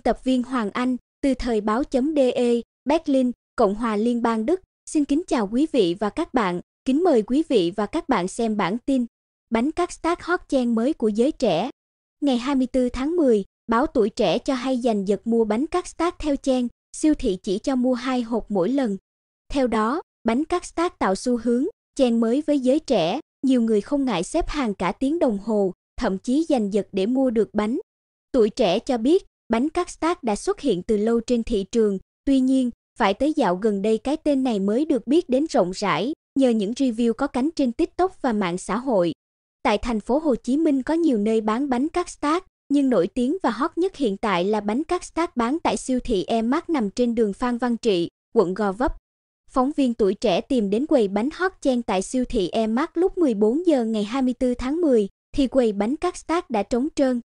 Tập viên Hoàng Anh, từ thời báo.de, Berlin, Cộng hòa Liên bang Đức. Xin kính chào quý vị và các bạn, kính mời quý vị và các bạn xem bản tin Bánh cắt stack hot chen mới của giới trẻ. Ngày 24 tháng 10, báo Tuổi Trẻ cho hay giành giật mua bánh cắt stack theo chen, siêu thị chỉ cho mua hai hộp mỗi lần. Theo đó, bánh cắt stack tạo xu hướng, chen mới với giới trẻ, nhiều người không ngại xếp hàng cả tiếng đồng hồ, thậm chí giành giật để mua được bánh. Tuổi Trẻ cho biết, bánh stack đã xuất hiện từ lâu trên thị trường, tuy nhiên, phải tới dạo gần đây cái tên này mới được biết đến rộng rãi nhờ những review có cánh trên TikTok và mạng xã hội. Tại thành phố Hồ Chí Minh có nhiều nơi bán bánh stack, nhưng nổi tiếng và hot nhất hiện tại là bánh stack bán tại siêu thị E-Mart nằm trên đường Phan Văn Trị, quận Gò Vấp. Phóng viên tuổi trẻ tìm đến quầy bánh hot chen tại siêu thị E-Mart lúc 14 giờ ngày 24 tháng 10 thì quầy bánh stack đã trống trơn.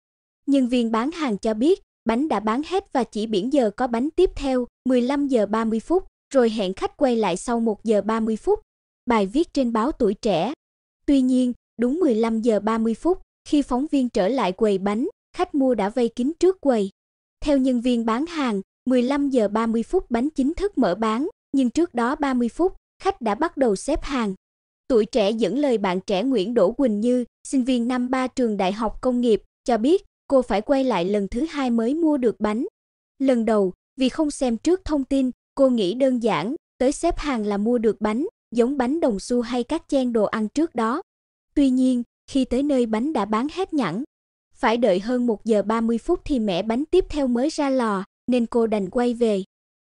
Nhân viên bán hàng cho biết, Bánh đã bán hết và chỉ biển giờ có bánh tiếp theo, 15 giờ 30 phút, rồi hẹn khách quay lại sau 1 giờ 30 phút. Bài viết trên báo Tuổi Trẻ. Tuy nhiên, đúng 15 giờ 30 phút, khi phóng viên trở lại quầy bánh, khách mua đã vây kín trước quầy. Theo nhân viên bán hàng, 15 giờ 30 phút bánh chính thức mở bán, nhưng trước đó 30 phút, khách đã bắt đầu xếp hàng. Tuổi trẻ dẫn lời bạn trẻ Nguyễn Đỗ Quỳnh Như, sinh viên năm 3 trường Đại học Công nghiệp, cho biết cô phải quay lại lần thứ hai mới mua được bánh. Lần đầu, vì không xem trước thông tin, cô nghĩ đơn giản, tới xếp hàng là mua được bánh, giống bánh đồng xu hay các chen đồ ăn trước đó. Tuy nhiên, khi tới nơi bánh đã bán hết nhẵn. Phải đợi hơn 1 giờ 30 phút thì mẻ bánh tiếp theo mới ra lò, nên cô đành quay về.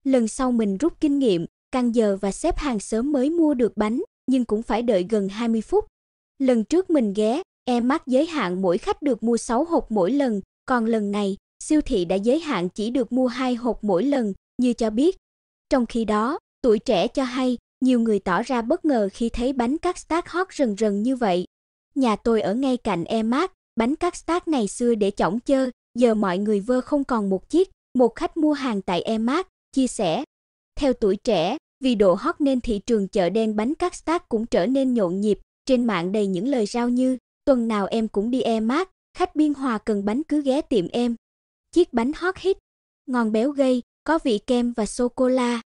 Lần sau mình rút kinh nghiệm, căn giờ và xếp hàng sớm mới mua được bánh, nhưng cũng phải đợi gần 20 phút. Lần trước mình ghé, Em mắt giới hạn mỗi khách được mua 6 hộp mỗi lần, còn lần này, siêu thị đã giới hạn chỉ được mua 2 hộp mỗi lần, như cho biết. Trong khi đó, tuổi trẻ cho hay, nhiều người tỏ ra bất ngờ khi thấy bánh cắt stack hot rần rần như vậy. Nhà tôi ở ngay cạnh Emac, bánh cắt stack này xưa để chổng chơ, giờ mọi người vơ không còn một chiếc, một khách mua hàng tại Emac, chia sẻ. Theo tuổi trẻ, vì độ hot nên thị trường chợ đen bánh cắt stack cũng trở nên nhộn nhịp, trên mạng đầy những lời rao như tuần nào em cũng đi e mát, khách biên hòa cần bánh cứ ghé tiệm em. Chiếc bánh hot hit, ngon béo gây, có vị kem và sô cô la.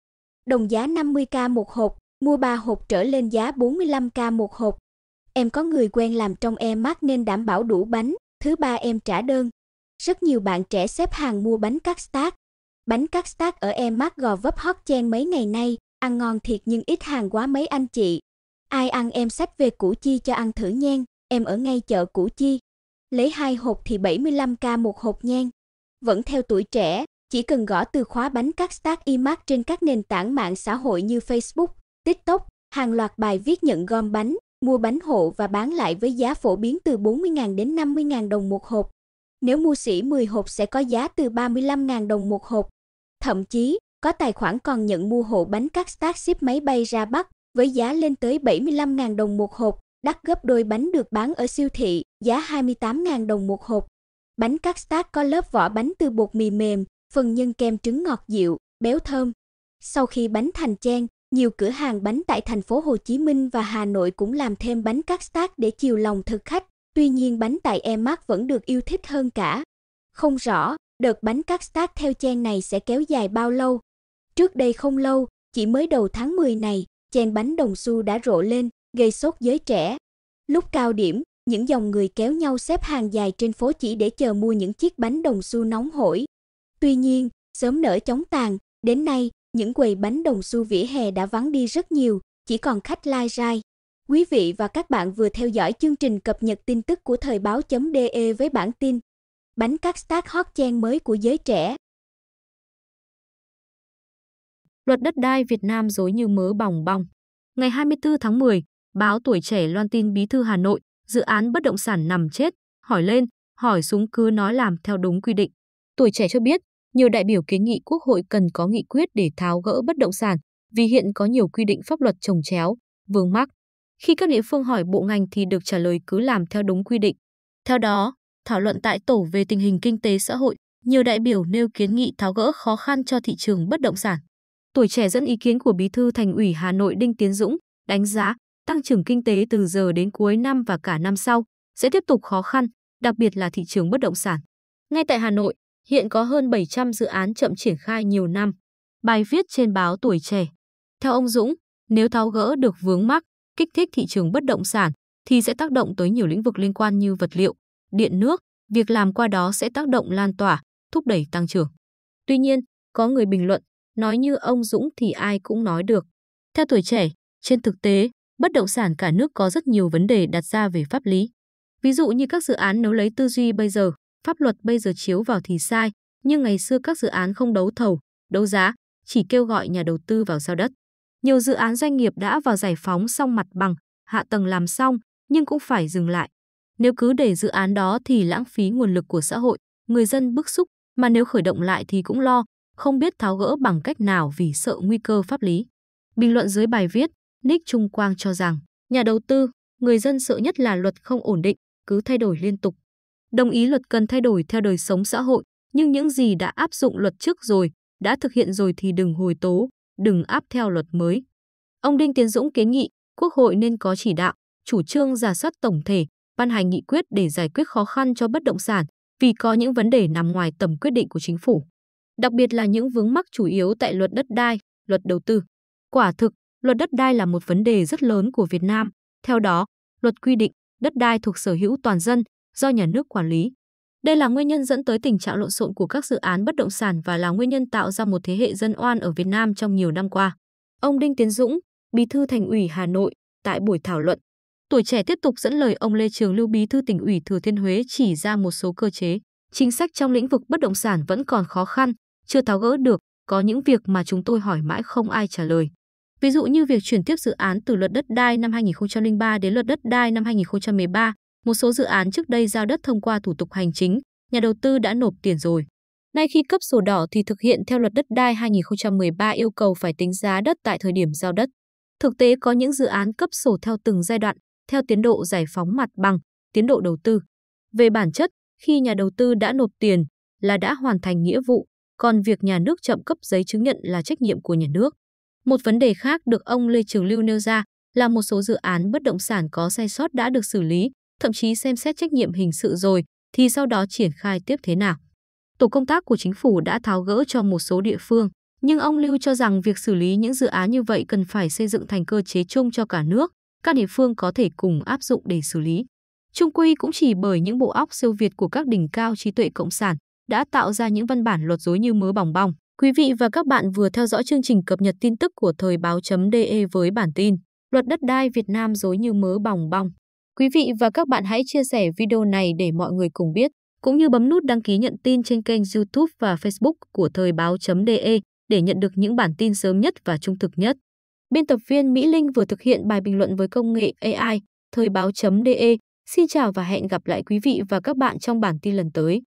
Đồng giá 50k một hộp, mua 3 hộp trở lên giá 45k một hộp. Em có người quen làm trong e mát nên đảm bảo đủ bánh, thứ ba em trả đơn. Rất nhiều bạn trẻ xếp hàng mua bánh cắt stack Bánh cắt stack ở em mát gò vấp hot chen mấy ngày nay, ăn ngon thiệt nhưng ít hàng quá mấy anh chị. Ai ăn em sách về củ chi cho ăn thử nhen em ở ngay chợ Củ Chi, lấy hai hộp thì 75k một hộp nhang. Vẫn theo tuổi trẻ, chỉ cần gõ từ khóa bánh các stack imac trên các nền tảng mạng xã hội như Facebook, TikTok, hàng loạt bài viết nhận gom bánh, mua bánh hộ và bán lại với giá phổ biến từ 40.000 đến 50.000 đồng một hộp. Nếu mua sỉ 10 hộp sẽ có giá từ 35.000 đồng một hộp. Thậm chí, có tài khoản còn nhận mua hộ bánh các stack ship máy bay ra Bắc với giá lên tới 75.000 đồng một hộp đắt gấp đôi bánh được bán ở siêu thị, giá 28.000 đồng một hộp. Bánh cắt stack có lớp vỏ bánh từ bột mì mềm, phần nhân kem trứng ngọt dịu, béo thơm. Sau khi bánh thành chen, nhiều cửa hàng bánh tại thành phố Hồ Chí Minh và Hà Nội cũng làm thêm bánh cắt stack để chiều lòng thực khách. Tuy nhiên bánh tại Emart vẫn được yêu thích hơn cả. Không rõ, đợt bánh cắt stack theo chen này sẽ kéo dài bao lâu. Trước đây không lâu, chỉ mới đầu tháng 10 này, chen bánh đồng xu đã rộ lên, gây sốt giới trẻ. Lúc cao điểm, những dòng người kéo nhau xếp hàng dài trên phố chỉ để chờ mua những chiếc bánh đồng xu nóng hổi. Tuy nhiên, sớm nở chóng tàn, đến nay, những quầy bánh đồng xu vỉa hè đã vắng đi rất nhiều, chỉ còn khách lai rai. Quý vị và các bạn vừa theo dõi chương trình cập nhật tin tức của thời báo.de với bản tin Bánh các stack hot trend mới của giới trẻ. Luật đất đai Việt Nam dối như mớ bòng bong. Ngày 24 tháng 10, báo Tuổi Trẻ loan tin Bí thư Hà Nội, dự án bất động sản nằm chết, hỏi lên, hỏi xuống cứ nói làm theo đúng quy định. Tuổi Trẻ cho biết, nhiều đại biểu kiến nghị Quốc hội cần có nghị quyết để tháo gỡ bất động sản, vì hiện có nhiều quy định pháp luật trồng chéo, vướng mắc. Khi các địa phương hỏi bộ ngành thì được trả lời cứ làm theo đúng quy định. Theo đó, thảo luận tại tổ về tình hình kinh tế xã hội, nhiều đại biểu nêu kiến nghị tháo gỡ khó khăn cho thị trường bất động sản. Tuổi trẻ dẫn ý kiến của Bí thư Thành ủy Hà Nội Đinh Tiến Dũng đánh giá tăng trưởng kinh tế từ giờ đến cuối năm và cả năm sau sẽ tiếp tục khó khăn, đặc biệt là thị trường bất động sản. Ngay tại Hà Nội, hiện có hơn 700 dự án chậm triển khai nhiều năm. Bài viết trên báo Tuổi Trẻ. Theo ông Dũng, nếu tháo gỡ được vướng mắc, kích thích thị trường bất động sản thì sẽ tác động tới nhiều lĩnh vực liên quan như vật liệu, điện nước, việc làm qua đó sẽ tác động lan tỏa, thúc đẩy tăng trưởng. Tuy nhiên, có người bình luận, nói như ông Dũng thì ai cũng nói được. Theo tuổi trẻ, trên thực tế, bất động sản cả nước có rất nhiều vấn đề đặt ra về pháp lý. Ví dụ như các dự án nếu lấy tư duy bây giờ, pháp luật bây giờ chiếu vào thì sai, nhưng ngày xưa các dự án không đấu thầu, đấu giá, chỉ kêu gọi nhà đầu tư vào giao đất. Nhiều dự án doanh nghiệp đã vào giải phóng xong mặt bằng, hạ tầng làm xong, nhưng cũng phải dừng lại. Nếu cứ để dự án đó thì lãng phí nguồn lực của xã hội, người dân bức xúc, mà nếu khởi động lại thì cũng lo, không biết tháo gỡ bằng cách nào vì sợ nguy cơ pháp lý. Bình luận dưới bài viết, Nick Trung Quang cho rằng, nhà đầu tư, người dân sợ nhất là luật không ổn định, cứ thay đổi liên tục. Đồng ý luật cần thay đổi theo đời sống xã hội, nhưng những gì đã áp dụng luật trước rồi, đã thực hiện rồi thì đừng hồi tố, đừng áp theo luật mới. Ông Đinh Tiến Dũng kiến nghị Quốc hội nên có chỉ đạo, chủ trương giả soát tổng thể, ban hành nghị quyết để giải quyết khó khăn cho bất động sản vì có những vấn đề nằm ngoài tầm quyết định của chính phủ, đặc biệt là những vướng mắc chủ yếu tại luật đất đai, luật đầu tư. Quả thực, Luật đất đai là một vấn đề rất lớn của Việt Nam. Theo đó, luật quy định đất đai thuộc sở hữu toàn dân do nhà nước quản lý. Đây là nguyên nhân dẫn tới tình trạng lộn xộn của các dự án bất động sản và là nguyên nhân tạo ra một thế hệ dân oan ở Việt Nam trong nhiều năm qua. Ông Đinh Tiến Dũng, Bí thư Thành ủy Hà Nội, tại buổi thảo luận, tuổi trẻ tiếp tục dẫn lời ông Lê Trường Lưu Bí thư tỉnh ủy Thừa Thiên Huế chỉ ra một số cơ chế, chính sách trong lĩnh vực bất động sản vẫn còn khó khăn, chưa tháo gỡ được, có những việc mà chúng tôi hỏi mãi không ai trả lời. Ví dụ như việc chuyển tiếp dự án từ luật đất đai năm 2003 đến luật đất đai năm 2013, một số dự án trước đây giao đất thông qua thủ tục hành chính, nhà đầu tư đã nộp tiền rồi. Nay khi cấp sổ đỏ thì thực hiện theo luật đất đai 2013 yêu cầu phải tính giá đất tại thời điểm giao đất. Thực tế có những dự án cấp sổ theo từng giai đoạn, theo tiến độ giải phóng mặt bằng, tiến độ đầu tư. Về bản chất, khi nhà đầu tư đã nộp tiền là đã hoàn thành nghĩa vụ, còn việc nhà nước chậm cấp giấy chứng nhận là trách nhiệm của nhà nước. Một vấn đề khác được ông Lê Trường Lưu nêu ra là một số dự án bất động sản có sai sót đã được xử lý, thậm chí xem xét trách nhiệm hình sự rồi, thì sau đó triển khai tiếp thế nào. Tổ công tác của chính phủ đã tháo gỡ cho một số địa phương, nhưng ông Lưu cho rằng việc xử lý những dự án như vậy cần phải xây dựng thành cơ chế chung cho cả nước, các địa phương có thể cùng áp dụng để xử lý. Trung quy cũng chỉ bởi những bộ óc siêu việt của các đỉnh cao trí tuệ cộng sản đã tạo ra những văn bản luật dối như mớ bòng bong. Quý vị và các bạn vừa theo dõi chương trình cập nhật tin tức của Thời báo.de với bản tin Luật đất đai Việt Nam dối như mớ bòng bong. Quý vị và các bạn hãy chia sẻ video này để mọi người cùng biết, cũng như bấm nút đăng ký nhận tin trên kênh YouTube và Facebook của Thời báo.de để nhận được những bản tin sớm nhất và trung thực nhất. Biên tập viên Mỹ Linh vừa thực hiện bài bình luận với công nghệ AI, Thời báo.de. Xin chào và hẹn gặp lại quý vị và các bạn trong bản tin lần tới.